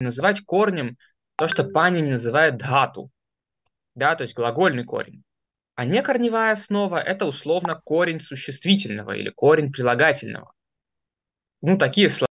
называть корнем то, что Панин называет дату, да, то есть глагольный корень. А не корневая основа – это условно корень существительного или корень прилагательного. Ну, такие слова